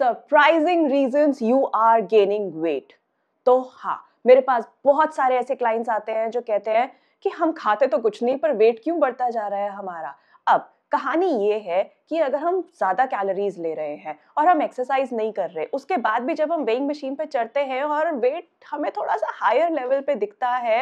Surprising reasons you are gaining weight तो हाँ मेरे पास बहुत सारे ऐसे क्लाइंट्स आते हैं जो कहते हैं कि हम खाते तो कुछ नहीं पर वेट क्यों बढ़ता जा रहा है हमारा अब कहानी ये है कि अगर हम ज़्यादा कैलोरीज ले रहे हैं और हम एक्सरसाइज नहीं कर रहे उसके बाद भी जब हम वेइंग मशीन पर चढ़ते हैं और वेट हमें थोड़ा सा हायर लेवल पे दिखता है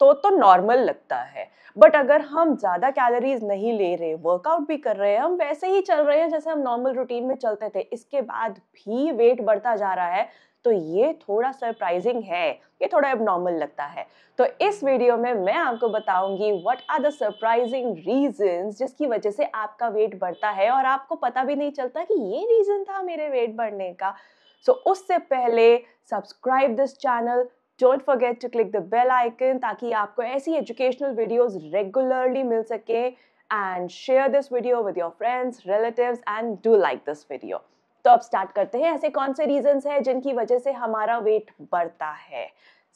तो तो नॉर्मल लगता है बट अगर हम ज़्यादा कैलोरीज नहीं ले रहे वर्कआउट भी कर रहे हैं हम वैसे ही चल रहे हैं जैसे हम नॉर्मल रूटीन में चलते थे इसके बाद भी वेट बढ़ता जा रहा है तो ये थोड़ा सरप्राइजिंग है ये थोड़ा एबनॉर्मल लगता है तो इस वीडियो में मैं आपको बताऊंगी what are the surprising reasons जिसकी वजह से आपका वेट बढ़ता है और आपको पता भी नहीं चलता कि ये रीज़न था मेरे वेट बढ़ने का सो so, उससे पहले subscribe this channel don't forget to click the bell icon ताकि आपको ऐसी एजुकेशनल वीडियोस रेगुलरली मिल सके and share this video with your friends relatives and do like this video तो अब स्टार्ट करते हैं ऐसे कौन से रीजंस हैं जिनकी वजह से हमारा वेट बढ़ता है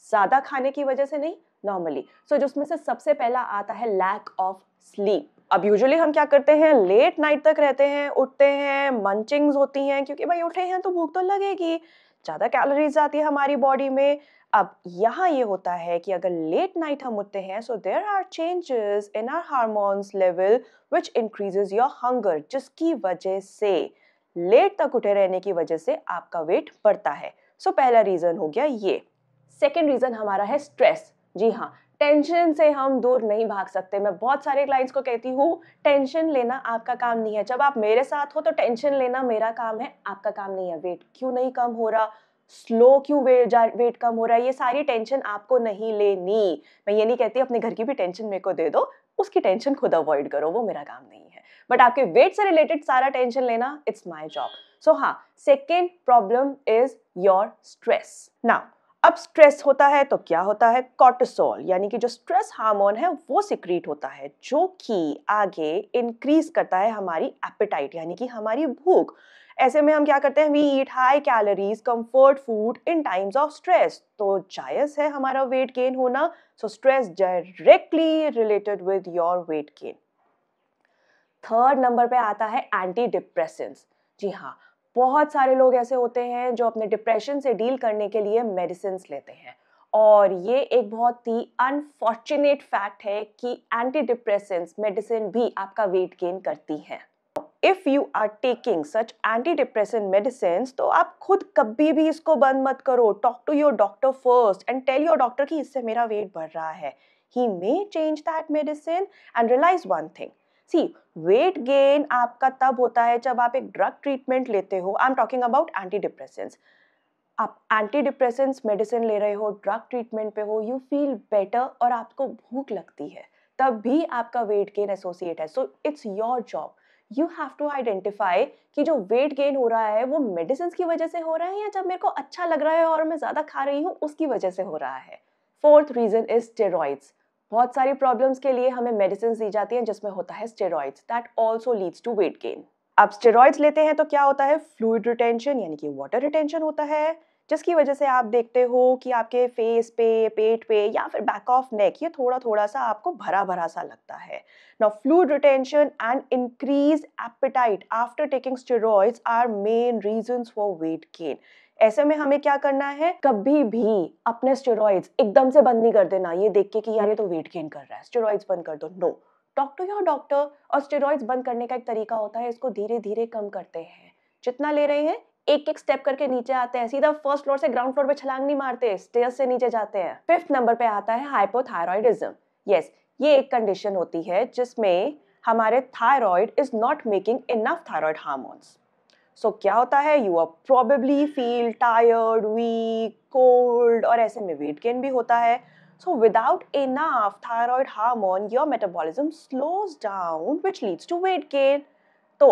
ज़्यादा खाने की वजह से नहीं नॉर्मली सो so, जिसमें से सबसे पहला आता है लैक ऑफ स्लीप अब यूजुअली हम क्या करते हैं लेट नाइट तक रहते हैं उठते हैं मंचिंग्स होती हैं क्योंकि भाई उठे हैं तो भूख तो लगेगी ज़्यादा कैलोरीज आती है हमारी बॉडी में अब यहाँ ये होता है कि अगर लेट नाइट हम उठते हैं so there are changes in our hormones level which increases your hunger जिसकी वजह से लेट तक उठे रहने की वजह से आपका वेट बढ़ता है सो so, पहला रीज़न हो गया ये सेकेंड रीज़न हमारा है स्ट्रेस जी हाँ टेंशन से हम दूर नहीं भाग सकते मैं बहुत सारे क्लाइंट्स को कहती हूँ टेंशन लेना आपका काम नहीं है जब आप मेरे साथ हो तो टेंशन लेना मेरा काम है आपका काम नहीं है वेट क्यों नहीं कम हो रहा स्लो क्यों वेट वेट कम हो रहा है ये सारी टेंशन आपको नहीं लेनी मैं ये नहीं कहती अपने घर की भी टेंशन मेरे को दे दो उसकी टेंशन खुद अवॉइड करो वो मेरा काम नहीं है बट आपके वेट से रिलेटेड सारा टेंशन लेना इट्स माई जॉब सो हाँ second problem is your stress now अब स्ट्रेस होता है तो क्या होता है कॉर्टिसोल यानी कि जो स्ट्रेस हार्मोन है वो सिक्रीट होता है जो कि आगे इंक्रीज करता है हमारी एपेटाइट यानी कि हमारी भूख ऐसे में हम क्या करते हैं we eat high calories comfort food in times of stress तो जायज है हमारा वेट गेन होना so stress directly related with your weight gain third number पे आता है एंटी डिप्रेसेंट्स जी हाँ बहुत सारे लोग ऐसे होते हैं जो अपने डिप्रेशन से डील करने के लिए मेडिसिन लेते हैं और ये एक बहुत ही अनफॉर्चुनेट फैक्ट है कि एंटी डिप्रेसेंस मेडिसिन भी आपका वेट गेन करती हैं if you are taking such anti depression medicine तो आप खुद कभी भी इसको बंद मत करो talk to your doctor first and tell your doctor कि इससे मेरा वेट बढ़ रहा है he may change that medicine and realize one thing see weight gain आपका तब होता है जब आप एक ड्रग ट्रीटमेंट लेते हो I am talking about anti depressants आप एंटी डिप्रेसेंट्स मेडिसिन ले रहे हो ड्रग ट्रीटमेंट पे हो यू फील बेटर और आपको भूख लगती है तब भी आपका वेट गेन एसोसिएट है so it's your job you have to identify कि जो वेट गेन हो रहा है वो मेडिसिन की वजह से हो रहा है या जब मेरे को अच्छा लग रहा है और मैं ज़्यादा खा रही हूँ उसकी वजह से हो रहा है फोर्थ रीज़न इज स्टेरॉइड्स बहुत सारी प्रॉब्लम्स के लिए हमें मेडिसिन दी जाती हैं जिसमें होता है steroids that also leads to weight gain आप स्टेरॉइड्स लेते हैं तो क्या होता है फ्लूड रिटेंशन यानी कि वाटर रिटेंशन होता है जिसकी वजह से आप देखते हो कि आपके फेस पे पेट पे या फिर बैक ऑफ नेक ये थोड़ा थोड़ा सा आपको भरा भरा सा लगता है now fluid retention and increase appetite after taking steroids are main reasons for weight gain ऐसे में हमें क्या करना है कभी भी अपने स्टेरॉइड्स एकदम से बंद नहीं कर देना ये देख के कि यार ये तो वेट गेन कर रहा है स्टेरॉइड्स बंद कर दो no no. Talk to your doctor और स्टेरॉइड्स बंद करने का एक तरीका होता है इसको धीरे धीरे कम करते हैं जितना ले रहे हैं एक एक स्टेप करके नीचे आते हैं सीधा फर्स्ट फ्लोर से ग्राउंड फ्लोर पे छलांग नहीं मारते स्टेयर से नीचे जाते हैं फिफ्थ नंबर पे आता है हाइपोथायरॉयडिज्म यस ये एक कंडीशन होती है जिसमें हमारे thyroid is not making enough thyroid hormones so क्या होता है you are probably feel tired weak cold और ऐसे में वेट गेन भी होता है So without enough thyroid hormone, your metabolism slows down, which leads to weight gain. तो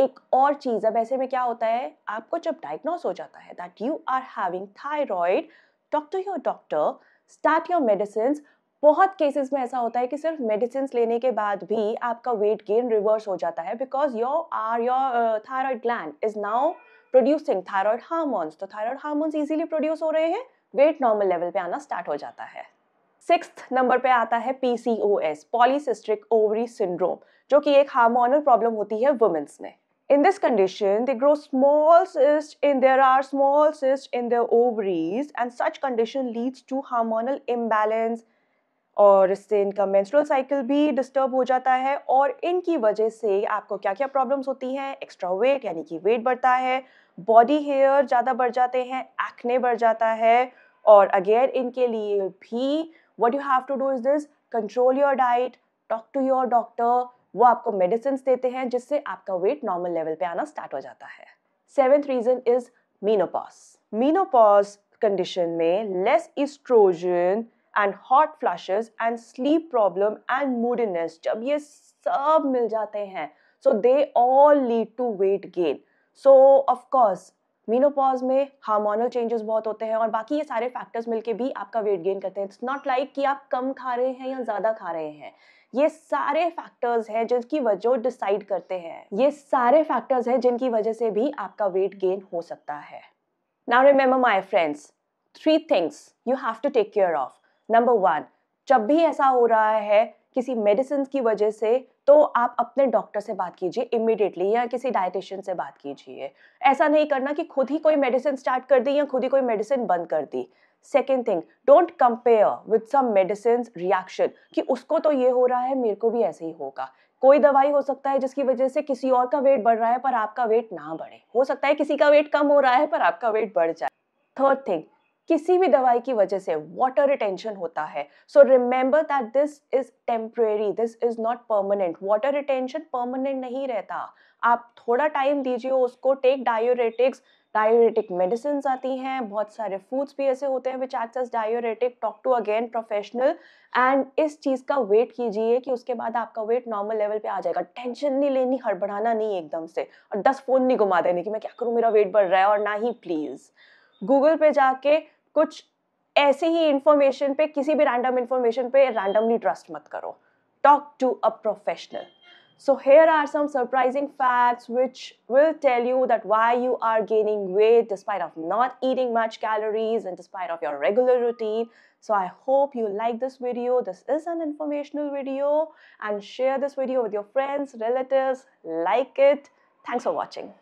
एक और चीज़ अब ऐसे में क्या होता है आपको जब डायग्नोस हो जाता है that you are having thyroid talk to your doctor start your medicine बहुत केसेस में ऐसा होता है कि सिर्फ मेडिसिन लेने के बाद भी आपका वेट गेन रिवर्स हो जाता है because your are your thyroid gland is now producing thyroid hormones तो थायराइड हार्मोन्स इजीली प्रोड्यूस हो रहे हैं वेट नॉर्मल लेवल पे आना स्टार्ट हो जाता है सिक्स नंबर पे आता है पीसीओएस पॉलीसिस्ट्रिक ओवरी सिंड्रोम जो कि एक हार्मोनल प्रॉब्लम होती है वुमेन्स में in this condition they grow small cyst in their are small cyst in their ovaries and such condition leads to hormonal imbalance और इससे इनका मेंस्ट्रुअल साइकिल भी डिस्टर्ब हो जाता है और इनकी वजह से आपको क्या क्या प्रॉब्लम्स होती हैं एक्स्ट्रा वेट यानी कि वेट बढ़ता है बॉडी हेयर ज़्यादा बढ़ जाते हैं एक्ने बढ़ जाता है और अगेन इनके लिए भी what you have to do is this control your diet talk to your doctor वो आपको मेडिसिन देते हैं जिससे आपका वेट नॉर्मल लेवल पे आना स्टार्ट हो जाता है seventh reason is menopause menopause condition में less estrogen and hot flash and sleep problem and moodness जब ये सब मिल जाते हैं so they all lead to weight gain so of course menopause में हार्मोनल चेंजेस बहुत होते हैं और बाकी ये सारे फैक्टर्स मिलके भी आपका वेट गेन करते हैं इट्स नॉट लाइक कि आप कम खा रहे हैं या ज़्यादा खा रहे हैं ये सारे फैक्टर्स हैं जिनकी वजह डिसाइड करते हैं ये सारे फैक्टर्स हैं जिनकी वजह से भी आपका वेट गेन हो सकता है now remember my friends three things you have to take care of number one जब भी ऐसा हो रहा है किसी मेडिसिन की वजह से तो आप अपने डॉक्टर से बात कीजिए इमिडिएटली या किसी डायटिशियन से बात कीजिए ऐसा नहीं करना कि खुद ही कोई मेडिसिन स्टार्ट कर दी या खुद ही कोई मेडिसिन बंद कर दी second thing don't compare with some medicine reaction कि उसको तो ये हो रहा है मेरे को भी ऐसे ही होगा कोई दवाई हो सकता है जिसकी वजह से किसी और का वेट बढ़ रहा है पर आपका वेट ना बढ़े हो सकता है किसी का वेट कम हो रहा है पर आपका वेट बढ़ जाए थर्ड थिंग किसी भी दवाई की वजह से वाटर रिटेंशन होता है so remember that this is temporary this is not permanent water retention permanent नहीं रहता आप थोड़ा टाइम दीजिए उसको टेक डायोरेटिक्स डायोरेटिक मेडिसिन आती हैं बहुत सारे फूड्स भी ऐसे होते हैं which act diuretic talk to again professional and इस चीज़ का वेट कीजिए कि उसके बाद आपका वेट नॉर्मल लेवल पे आ जाएगा टेंशन नहीं लेनी हड़बड़ाना नहीं एकदम से और दस फोन नहीं घुमा देने कि मैं क्या करूँ मेरा वेट बढ़ रहा है और ना ही प्लीज़ गूगल पे जाके कुछ ऐसे ही इंफॉर्मेशन पे किसी भी रैंडम इंफॉर्मेशन पे रैंडमली ट्रस्ट मत करो talk to a professional So here are some surprising facts which will tell you that why you are gaining weight despite of not eating much calories and despite of your regular routine. So I hope you like this video. This is an informational video and share this video with your friends, relatives, like it. Thanks for watching.